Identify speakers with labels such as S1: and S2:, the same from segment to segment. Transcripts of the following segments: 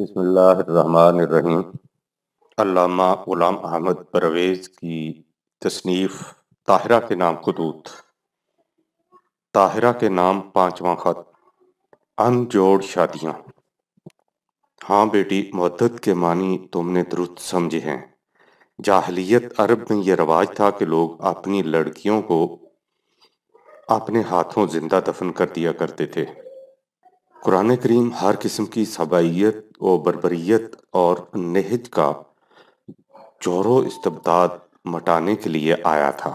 S1: बसमीम अल्लामा ग़ुलाम अहमद परवेज़ की तसनीफ़ ताहिरा के नाम खतूत ताहिरा के नाम पाँचवा ख़त अनजोड़ शादियाँ हाँ बेटी मदद के मानी तुमने दुरुस्त समझे हैं जाहलीत अरब में यह रवाज था कि लोग अपनी लड़कियों को अपने हाथों जिंदा दफन कर दिया करते थे कुरान करीम हर किस्म की सबाइत व बरबरीत और नहज का चोरों इस्तबदाद मटाने के लिए आया था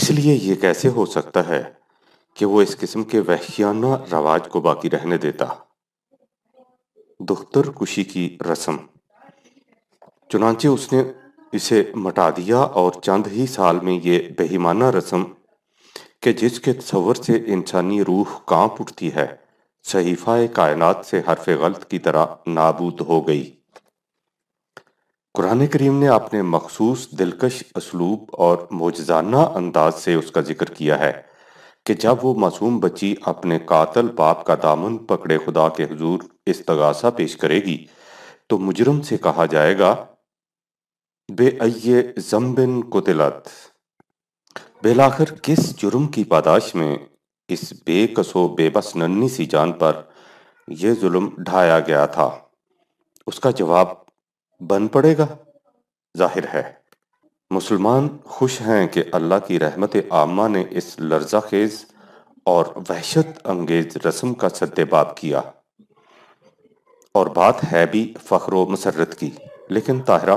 S1: इसलिए ये कैसे हो सकता है कि वो इस किस्म के वहशियाना रवाज को बाकी रहने देता दुख्तर कुशी की रस्म चुनाचे उसने इसे मटा दिया और चंद ही साल में ये बेहिमाना रस्म के जिसके तस्वर से इंसानी रूह कांप उठती है सहीफ़ा कायनात से हरफ गलत की तरह नाबूद हो गई कुरान करीम ने अपने मखसूस दिलकश असलूब और मोजाना अंदाज से उसका जिक्र किया है कि जब वो मासूम बच्ची अपने कातल बाप का दामन पकड़े खुदा के हजूर इस तगासा पेश करेगी तो मुजरम से कहा जाएगा बेअये जम्बिन कुतिलत बेलाखिर किस जुर्म की पादाश में इस बेकसो बेबस नन्ही सी जान पर यह जुल्म ढाया गया था उसका जवाब बन पड़ेगा जाहिर है मुसलमान खुश हैं कि अल्लाह की रहमत आमा ने इस लर्जा खेज और वहशत अंगेज रस्म का सद्देबाब किया और बात है भी फख्र मसरत की लेकिन ताहरा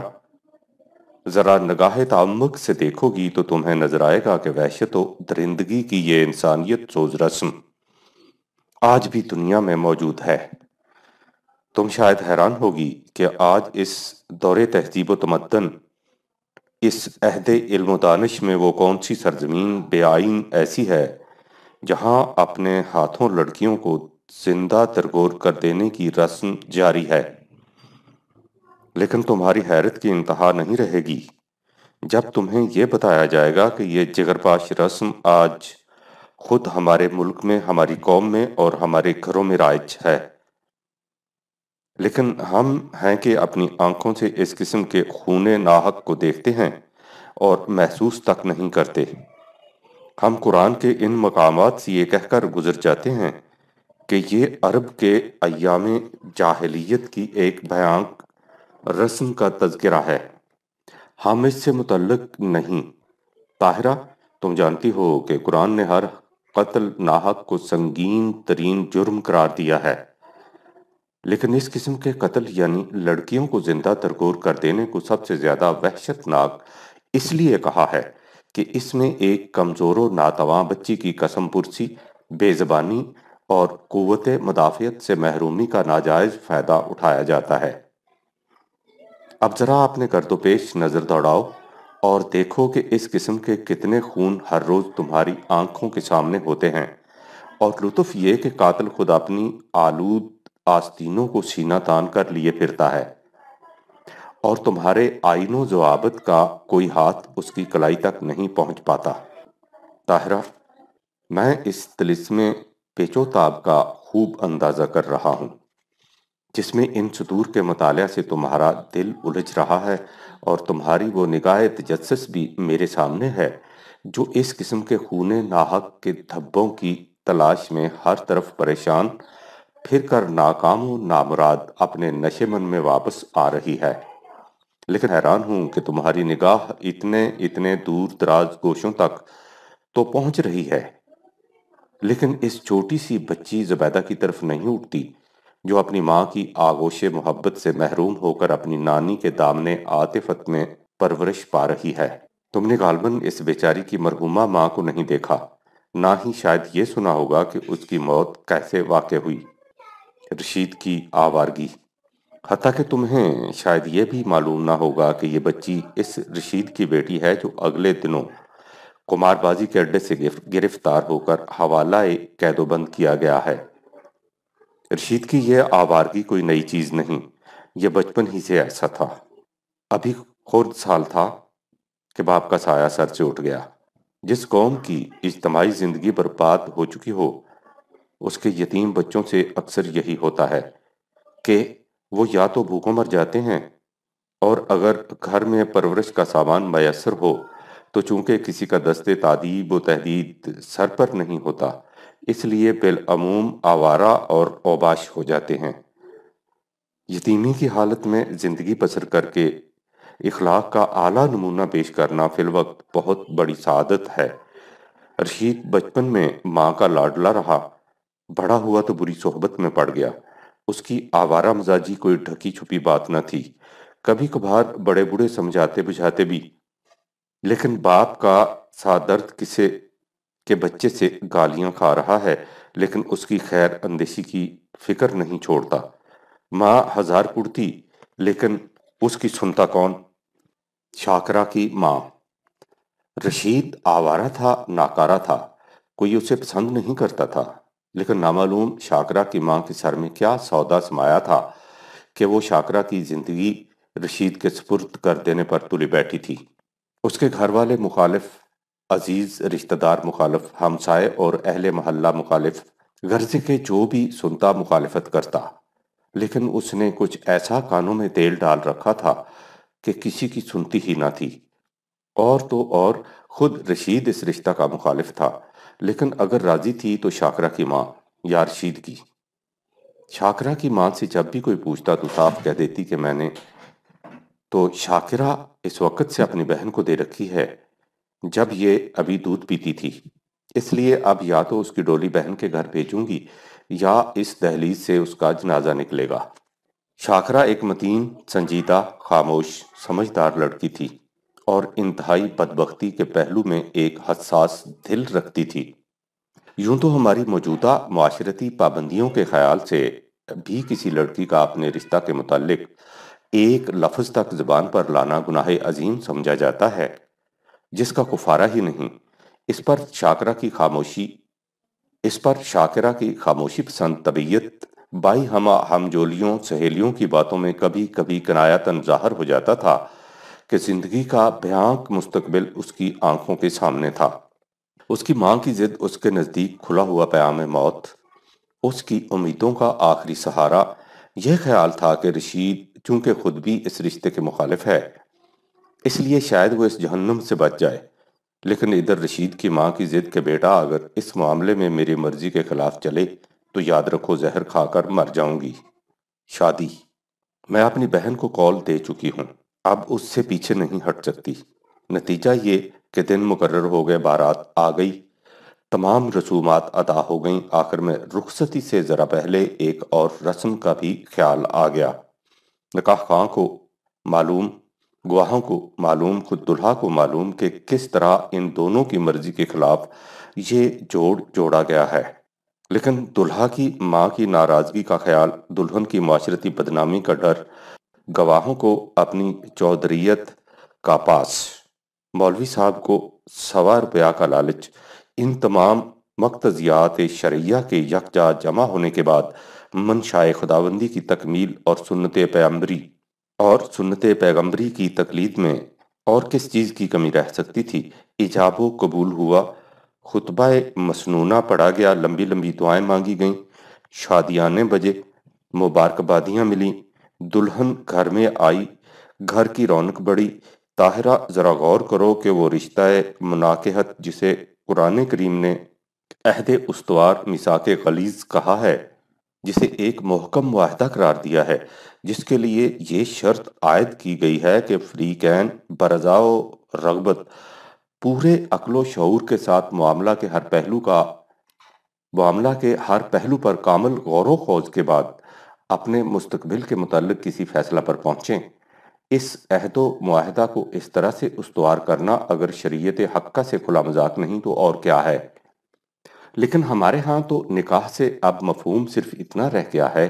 S1: जरा नगाह तमक से देखोगी तो तुम्हें नजर आएगा कि वैश्य तो दरिंदगी की ये इंसानियत सोज रस्म आज भी दुनिया में मौजूद है तुम शायद हैरान होगी कि आज इस दौरे तहजीब तमदन इस अहद इल्म दानश में वो कौन सी सरजमीन आइन ऐसी है जहां अपने हाथों लड़कियों को जिंदा तरगोर कर देने की रस्म जारी है लेकिन तुम्हारी हैरत की इंतहा नहीं रहेगी जब तुम्हें यह बताया जाएगा कि ये जिगरपाश रस्म आज खुद हमारे मुल्क में हमारी कौम में और हमारे घरों में राइज है लेकिन हम हैं कि अपनी आंखों से इस किस्म के खून नाहक को देखते हैं और महसूस तक नहीं करते हम कुरान के इन मकाम से ये कहकर गुजर जाते हैं कि ये अरब के अयाम जाहलीत की एक भयांक रस्म का तस्करा है हम इससे मुतलक नहीं ताहिरा तुम जानती हो कि कुरान ने हर कत्ल नाहक को संगीन तरीन जुर्म करार दिया है लेकिन इस किस्म के कत्ल यानी लड़कियों को जिंदा तरगोर कर देने को सबसे ज्यादा वहशतनाक इसलिए कहा है कि इसमें एक कमजोर और नातवा बच्ची की कसम पुरसी बेजबानी और कुत मदाफियत से महरूमी का नाजायज फायदा उठाया जाता है अब जरा अपने गर्दोपेश तो नजर दौड़ाओ और देखो कि इस किस्म के कितने खून हर रोज तुम्हारी आंखों के सामने होते हैं और लुत्फ ये कि कातिल खुद अपनी आलूद आस्तीनों को सीना तान कर लिए फिरता है और तुम्हारे आइनों जवाबत का कोई हाथ उसकी कलाई तक नहीं पहुंच पाता ताहरा मैं इस में पेचोताब का खूब अंदाजा कर रहा हूं जिसमें इन सतूर के मताले से तुम्हारा दिल उलझ रहा है और तुम्हारी वो निगाह तजस भी मेरे सामने है जो इस किस्म के खून नाहक के धब्बों की तलाश में हर तरफ परेशान फिर कर नाकाम नामराद अपने नशे मन में वापस आ रही है लेकिन हैरान हूं कि तुम्हारी निगाह इतने इतने दूर दराज गोशों तक तो पहुंच रही है लेकिन इस छोटी सी बच्ची जबैदा की तरफ नहीं उठती जो अपनी माँ की आगोश मोहब्बत से महरूम होकर अपनी नानी के दामने आतिफत में परवरिश पा रही है तुमने गालबन इस बेचारी की मरहुमा माँ को नहीं देखा ना ही शायद ये सुना होगा कि उसकी मौत कैसे वाक़ हुई रशीद की आवारगी हती कि तुम्हें शायद ये भी मालूम ना होगा कि ये बच्ची इस रशीद की बेटी है जो अगले दिनों कुमारबाजी के अड्डे से गिरफ्तार होकर हवाला कैदोबंद किया गया है रशीद की यह आवारगी कोई नई चीज़ नहीं यह बचपन ही से ऐसा था अभी खुर्द साल था कि बाप का साया सर से उठ गया जिस कौम की इज्तमाही ज़िंदगी बर्बाद हो चुकी हो उसके यतीम बच्चों से अक्सर यही होता है कि वो या तो भूखों मर जाते हैं और अगर घर में परवरिश का सामान मैसर हो तो चूंकि किसी का दस्ते तादीब व तहदीद सर पर नहीं होता इसलिए बिलूम आवारा और ओबाश हो जाते हैं यतीमी की हालत में ज़िंदगी बसर करके इखलाक का आला नमूना पेश करना वक्त बहुत बड़ी सादत है रशीद बचपन में माँ का लाडला रहा बड़ा हुआ तो बुरी सोहबत में पड़ गया उसकी आवारा मजाजी कोई ढकी छुपी बात न थी कभी कभार बड़े बूढ़े समझाते बुझाते भी लेकिन बाप का सा दर्द किसे के बच्चे से गालियां खा रहा है लेकिन उसकी खैर अंदेशी की फिक्र नहीं छोड़ता माँ हजार कुर्ती लेकिन उसकी सुनता कौन शाकरा की माँ रशीद आवारा था नाकारा था कोई उसे पसंद नहीं करता था लेकिन नामालूम शाकरा की माँ के सर में क्या सौदा समाया था कि वो शाकरा की ज़िंदगी रशीद के सपुर्द कर देने पर तुली बैठी थी उसके घर वाले मुखालिफ अजीज़ रिश्तेदार मुखालफ हमसाए और अहल महल्ला मुखालफ गर्जे के जो भी सुनता मुखालफत करता लेकिन उसने कुछ ऐसा कानों में तेल डाल रखा था कि किसी की सुनती ही ना थी और तो और खुद रशीद इस रिश्ता का मुखालिफ था लेकिन अगर राजी थी तो शाकरा की माँ या रशीद की शाकरा की माँ से जब भी कोई पूछता तो साफ कह देती कि मैंने तो शाकरा इस वक्त से अपनी बहन को दे रखी है जब ये अभी दूध पीती थी इसलिए अब या तो उसकी डोली बहन के घर भेजूंगी या इस दहलीज से उसका जनाजा निकलेगा शाखरा एक मतीन संजीदा खामोश समझदार लड़की थी और इंतहाई बदबख्ती के पहलू में एक हसास दिल रखती थी यूं तो हमारी मौजूदा माशरती पाबंदियों के ख्याल से भी किसी लड़की का अपने रिश्ता के मुतालिक एक लफ्ज तक जबान पर लाना गुनाह अजीम समझा जाता है जिसका कुफारा ही नहीं इस पर शाकरा की खामोशी इस पर शाकरा की खामोशी पसंद तबीयत बाई हम हमजोलियों सहेलियों की बातों में कभी कभी कनायातन जाहिर हो जाता था कि जिंदगी का भयांक मुस्तकबिल उसकी आंखों के सामने था उसकी माँ की जिद उसके नज़दीक खुला हुआ प्याम मौत उसकी उम्मीदों का आखिरी सहारा यह ख्याल था कि रशीद चूंकि खुद भी इस रिश्ते के मुखालिफ है इसलिए शायद वो इस जहन्नम से बच जाए लेकिन इधर रशीद की माँ की जिद के बेटा अगर इस मामले में मेरी मर्जी के खिलाफ चले तो याद रखो जहर खाकर मर जाऊंगी शादी मैं अपनी बहन को कॉल दे चुकी हूँ अब उससे पीछे नहीं हट सकती नतीजा ये कि दिन मुकर्र हो गए बारात आ गई तमाम रसूमात अदा हो गईं आखिर में रुखसती से ज़रा पहले एक और रस्म का भी ख्याल आ गया निकाह खां को मालूम गवाहों को मालूम खुद दुल्हा को मालूम कि किस तरह इन दोनों की मर्जी के खिलाफ ये जोड़ जोड़ा गया है लेकिन दुल्हा की माँ की नाराजगी का ख्याल दुल्हन की माशरती बदनामी का डर गवाहों को अपनी चौधरीत का पास मौलवी साहब को सवा रुपया का लालच इन तमाम मकतजियात शरिया के यकजा जमा होने के बाद मनशाए खुदाबंदी की तकमील और सुनत पैम्बरी और सुनत पैगम्बरी की तकलीद में और किस चीज़ की कमी रह सकती थी इजाबो कबूल हुआ खुतबा मसनूना पढ़ा गया लंबी लंबी दुआएं मांगी गईं शादियाने बजे मुबारकबादियाँ मिली दुल्हन घर में आई घर की रौनक बढ़ी ताहरा ज़रा गौर करो कि वो रिश्ता मुनाकहत जिसे कुरान करीम ने अहद उसवार मिसाक गलीज कहा है जिसे एक मोहकम वाहदा करार दिया है जिसके लिए ये शर्त आयद की गई है कि फ्री कैन बरजाओ रगबत पूरे अकलो शूर के साथ मामला के हर पहलू का मामला के हर पहलू पर कामल गौर खोज के बाद अपने मुस्तबिल के मतलब किसी फैसला पर पहुँचें इस अहदो माहदा को इस तरह से उसवार करना अगर शरीयत हक्का से खुला मजाक नहीं तो और क्या है लेकिन हमारे यहाँ तो निकाह से अब मफहूम सिर्फ इतना रह गया है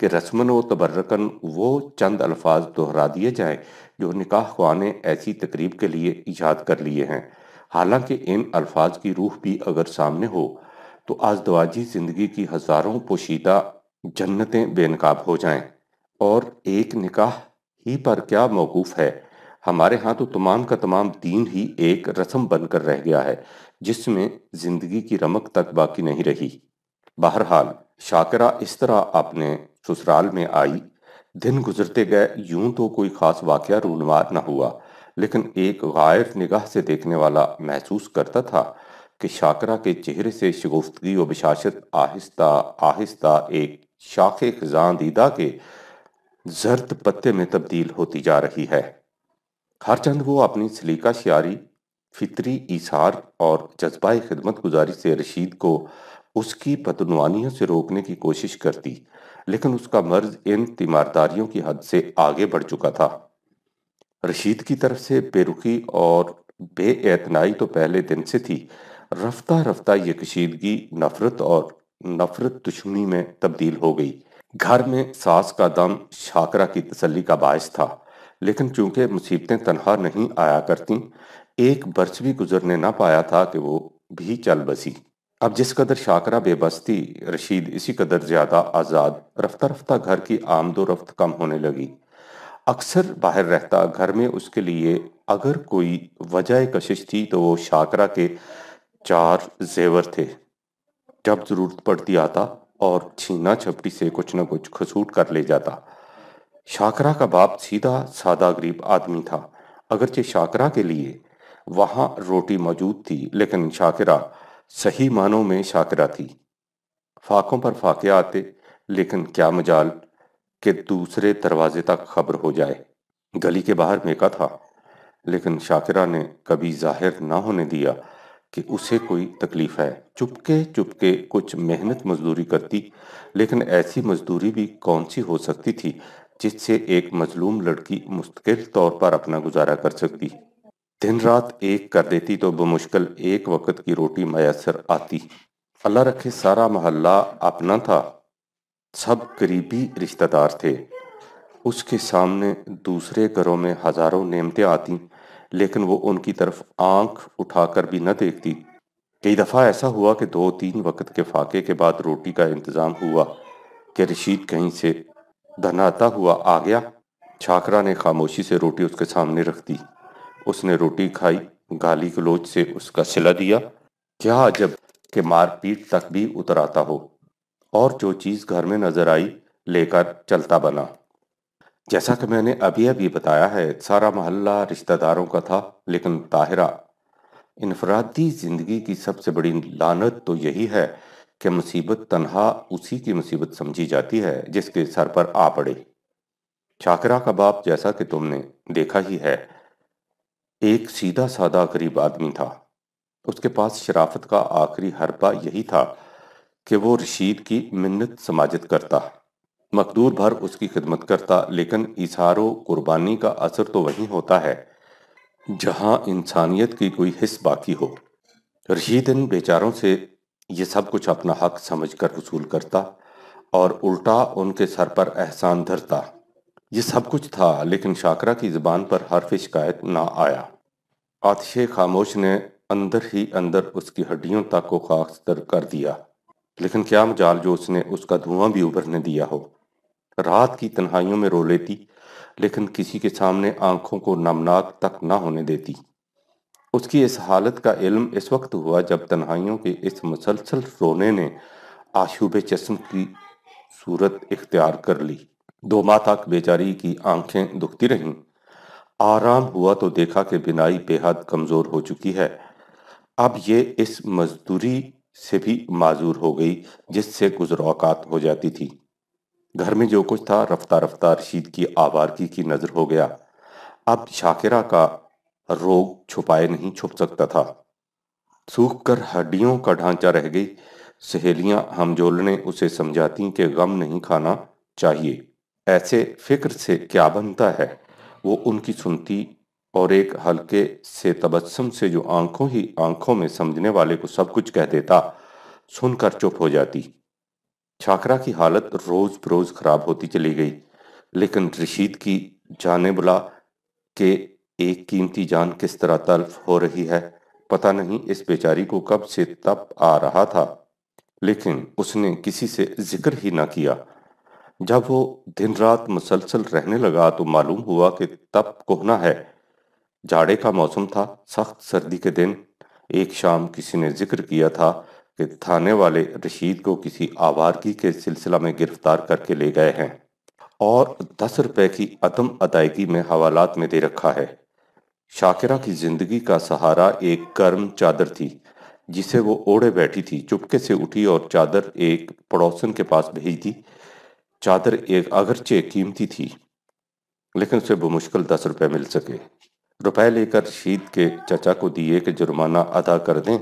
S1: कि रस्मन व तबर्रकन वो चंद अल्फाज दोहरा दिए जाए जो निकाह खुआ ने ऐसी तकरीब के लिए ईजाद कर लिए हैं हालांकि इन अल्फाज की रूह भी अगर सामने हो तो आजदवाजी ज़िंदगी की हज़ारों पोशीदा जन्नतें बेनकाब हो जाएं और एक निकाह ही पर क्या मौकूफ़ है हमारे यहाँ तो तमाम का तमाम दीन ही एक रस्म बनकर रह गया है जिसमें जिंदगी की रमक तक बाकी नहीं रही बहरहाल शाकरा इस तरह अपने ससुराल में आई दिन गुजरते गए यूं तो कोई खास वाक्य रूनवार न हुआ लेकिन एक गायर निगाह से देखने वाला महसूस करता था कि शाकरा के चेहरे से शगुफ्तगी और बिशाशत आहिस्ता आहिस्ता एक शाख खजान दीदा के जर्द पत्ते में तब्दील होती जा रही है हर चंद वो अपनी सलीका शियारी फितरी इशार और जज्बा खिदमत गुजारी से रशीद को उसकी पतनवानियों से रोकने की कोशिश करती लेकिन उसका मर्ज इन तीमारदारियों की हद से आगे बढ़ चुका था रशीद की तरफ से बेरुखी और बेएतनाई तो पहले दिन से थी रफ्ता रफ्ता ये कशीदगी नफरत और नफरत दुश्मनी में तब्दील हो गई घर में सास का दम शाकरा की तसली का बायस था लेकिन चूंकि मुसीबतें तनहा नहीं आया करती एक बर्स भी गुजरने ना पाया था कि वो भी चल बसी अब जिस कदर शाकरा बेबस थी रशीद इसी कदर ज़्यादा आज़ाद रफ्ता रफ्ता घर की आमदो रफ्त कम होने लगी अक्सर बाहर रहता घर में उसके लिए अगर कोई वजह कशिश थी तो वो शाकरा के चार जेवर थे जब ज़रूरत पड़ती आता और छीना छपटी से कुछ न कुछ खसूट कर ले जाता शाकरा का बाप सीधा सादा गरीब आदमी था अगरचे शाकरा के लिए वहां रोटी मौजूद थी लेकिन शाकरा सही मानों में शाकरा थी फाकों पर फाके आते लेकिन क्या मजाल के दूसरे दरवाजे तक खबर हो जाए गली के बाहर मेका था लेकिन शाकरा ने कभी जाहिर ना होने दिया कि उसे कोई तकलीफ है चुपके चुपके कुछ मेहनत मजदूरी करती लेकिन ऐसी मजदूरी भी कौन सी हो सकती थी जिससे एक मजलूम लड़की मुस्तकिल तौर पर अपना गुजारा कर सकती दिन रात एक कर देती तो बमुश्किल एक वक्त की रोटी मैसर आती अल्लाह रखे सारा महल्ला अपना था सब करीबी रिश्तेदार थे उसके सामने दूसरे घरों में हजारों नेमतें आती लेकिन वो उनकी तरफ आंख उठाकर भी न देखती कई दफ़ा ऐसा हुआ कि दो तीन वक्त के फाके के बाद रोटी का इंतज़ाम हुआ कि रशीद कहीं से धनाता हुआ आ गया छाकरा ने खामोशी से रोटी उसके सामने रख दी उसने रोटी खाई गाली गलोच से उसका सिला दिया क्या जब के मारपीट तक भी उतर आता हो और जो चीज़ घर में नजर आई लेकर चलता बना जैसा कि मैंने अभी अभी बताया है सारा मोहल्ला रिश्तेदारों का था लेकिन ताहिरा इनफरादी ज़िंदगी की सबसे बड़ी लानत तो यही है कि मुसीबत तनहा उसी की मुसीबत समझी जाती है जिसके सर पर आ पड़े चाकरा का बाप जैसा कि तुमने देखा ही है एक सीधा साधा गरीब आदमी था उसके पास शराफत का आखिरी हरपा यही था कि वो रशीद की मिन्नत समाजत करता मकदूर भर उसकी खिदमत करता लेकिन इशारो कुर्बानी का असर तो वही होता है जहां इंसानियत की कोई हिस्स बाकी हो रशीद इन बेचारों से ये सब कुछ अपना हक समझकर वसूल करता और उल्टा उनके सर पर एहसान धरता ये सब कुछ था लेकिन शाकरा की जबान पर हरफ शिकायत ना आया आतिशे खामोश ने अंदर ही अंदर उसकी हड्डियों तक को खाकस्तर कर दिया लेकिन क्या मजाल जो उसने उसका धुआं भी उभरने दिया हो रात की तन्हाइयों में रो लेती लेकिन किसी के सामने आंखों को नमनाक तक ना होने देती उसकी इस हालत का इल्म इस वक्त हुआ जब तन्हाइयों के इस मुसलसल रोने ने आशूब चश्म की सूरत इख्तियार कर ली दो माह तक बेचारी की आंखें दुखती रहीं आराम हुआ तो देखा कि बिनाई बेहद कमज़ोर हो चुकी है अब ये इस मजदूरी से भी माजूर हो गई जिससे गुजर गुजरौकात हो जाती थी घर में जो कुछ था रफ्ता रफ्ता रशीद की आवारगी की नज़र हो गया अब शाकिरा का रोग छुपाए नहीं छुप सकता था सूख कर हड्डियों का ढांचा रह गई सहेलियां हमजोलने उसे समझाती कि गम नहीं खाना चाहिए ऐसे फिक्र से क्या बनता है वो उनकी सुनती और एक हल्के से तबस्सम से जो आंखों ही आंखों में समझने वाले को सब कुछ कह देता सुनकर चुप हो जाती छाकरा की हालत रोज बरोज खराब होती चली गई लेकिन रशीद की जाने बुला के एक कीमती जान किस तरह तल्फ हो रही है पता नहीं इस बेचारी को कब से तप आ रहा था लेकिन उसने किसी से जिक्र ही ना किया जब वो दिन रात मुसलसल रहने लगा तो मालूम हुआ कि तप कोहना है जाड़े का मौसम था सख्त सर्दी के दिन एक शाम किसी ने जिक्र किया था कि थाने वाले रशीद को किसी आवारगी के सिलसिला में गिरफ्तार करके ले गए हैं और दस रुपए की अदम अदायगी में हवालात में दे रखा है शाकिरा की जिंदगी का सहारा एक गर्म चादर थी जिसे वो ओढ़े बैठी थी चुपके से उठी और चादर एक पड़ोसन के पास भेज दी चादर एक अगरचे कीमती थी लेकिन उसे बमुश्किल दस रुपए मिल सके रुपए लेकर शीत के चचा को दिए कि जुर्माना अदा कर दें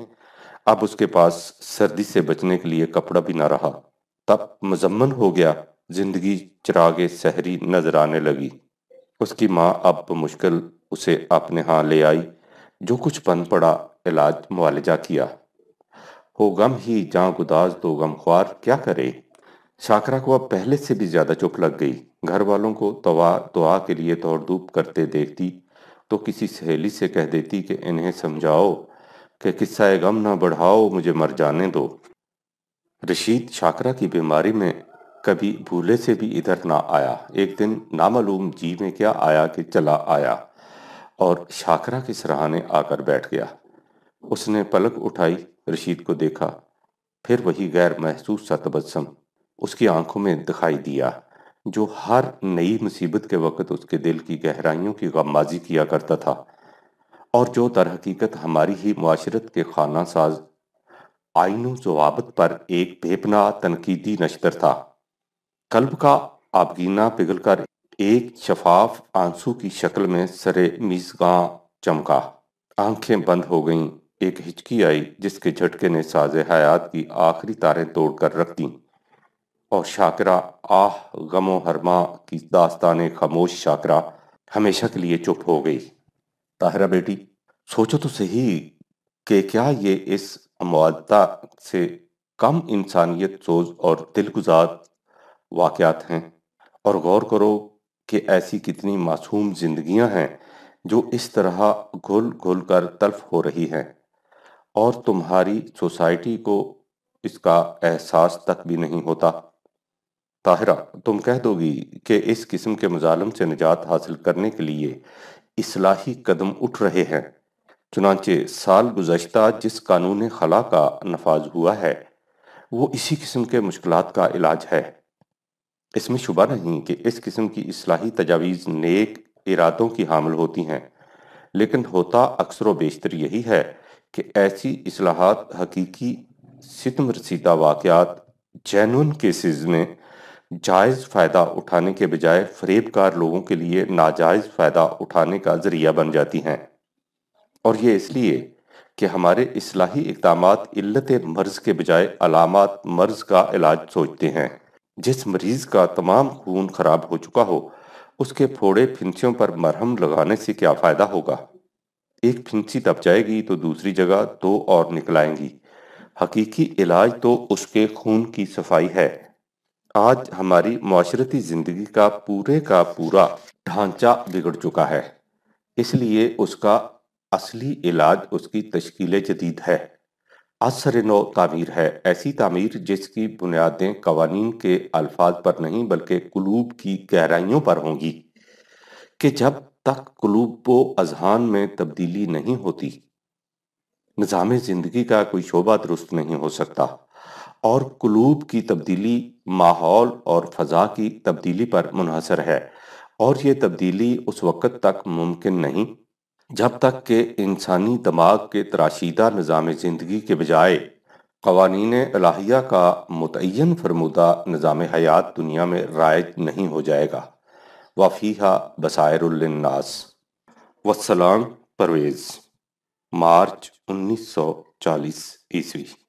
S1: अब उसके पास सर्दी से बचने के लिए कपड़ा भी ना रहा तब मजम्मन हो गया जिंदगी चिरागे सहरी नजर आने लगी उसकी माँ अब मुश्किल उसे अपने हाथ ले आई जो कुछ बन पड़ा इलाज मुआलजा किया हो गम ही जहाँ गुदाज दो गम ख्वार क्या करे शाकरा को अब पहले से भी ज्यादा चुप लग गई घर वालों को तवा दुआ के लिए दौड़ धूप करते देखती तो किसी सहेली से कह देती कि इन्हें समझाओ कि किस्सा गम ना बढ़ाओ मुझे मर जाने दो रशीद शाकरा की बीमारी में कभी भूले से भी इधर ना आया एक दिन नामालूम जी में क्या आया कि चला आया और शाकरा के सराहाने आकर बैठ गया उसने पलक उठाई रशीद को देखा फिर वही गैर महसूस सा तबस्सम उसकी आंखों में दिखाई दिया जो हर नई मुसीबत के वक़्त उसके दिल की गहराइयों की गमबाजी किया करता था और जो हकीकत हमारी ही माशरत के खाना साज आइनों जवाबत पर एक बेपना तनकीदी नश्तर था कल्ब का आबगीना पिघल कर एक शफाफ आंसू की शक्ल में सरे मिजगा चमका आंखें बंद हो गईं एक हिचकी आई जिसके झटके ने साजे हयात की आखिरी तारें तोड़कर रख दी और शाकरा आह गमो हरमा की दास्तान खामोश शाकरा हमेशा के लिए चुप हो गई ताहरा बेटी सोचो तो सही कि क्या ये इस अमालता से कम इंसानियत सोज और दिलगुजार वाकयात हैं और गौर करो कि ऐसी कितनी मासूम जिंदगियां हैं जो इस तरह घुल घुल कर तल्फ हो रही हैं और तुम्हारी सोसाइटी को इसका एहसास तक भी नहीं होता ताहिरा तुम कह दोगी कि इस किस्म के मजालम से निजात हासिल करने के लिए इसलाही कदम उठ रहे हैं चुनाचे साल गुजशता जिस कानून खला का नफाज हुआ है वो इसी किस्म के मुश्किल का इलाज है इसमें शुबा नहीं कि इस किस्म की असलाही तजावीज़ नेक इरादों की हामिल होती हैं लेकिन होता अक्सर बेशतर यही है कि ऐसी असलाहत हकीकी सितम रसीदा वाक़ात जैन केसेस में जायज़ फ़ायदा उठाने के बजाय फरेबकार लोगों के लिए नाजायज़ फ़ायदा उठाने का ज़रिया बन जाती हैं और ये इसलिए कि हमारे असलाही इकदाम इल्लत मर्ज़ के बजाय अलामत मर्ज़ का इलाज सोचते हैं जिस मरीज का तमाम खून खराब हो चुका हो उसके फोड़े फिंसियों पर मरहम लगाने से क्या फायदा होगा एक फिंसी दब जाएगी तो दूसरी जगह दो और निकल आएंगी हकीकी इलाज तो उसके खून की सफाई है आज हमारी माशरती जिंदगी का पूरे का पूरा ढांचा बिगड़ चुका है इसलिए उसका असली इलाज उसकी तश्कील जदीद है असर नो तामीर है ऐसी तामीर जिसकी बुनियादें कवानीन के अल्फाज पर नहीं बल्कि कुलूब की गहराइयों पर होंगी कि जब तक कुलूब व अजहान में तब्दीली नहीं होती निज़ाम ज़िंदगी का कोई शोबा दुरुस्त नहीं हो सकता और कुलूब की तब्दीली माहौल और फ़जा की तब्दीली पर मुनहसर है और ये तब्दीली उस वक़्त तक मुमकिन नहीं जब तक के इंसानी दिमाग के तराशीदा निज़ाम ज़िंदगी के बजाय कवानीन अलाहिया का मुतन फरमूदा निज़ाम हयात दुनिया में राइज नहीं हो जाएगा वफ़ीहा बसायरनास वसलाम परवेज़ मार्च 1940 ईस्वी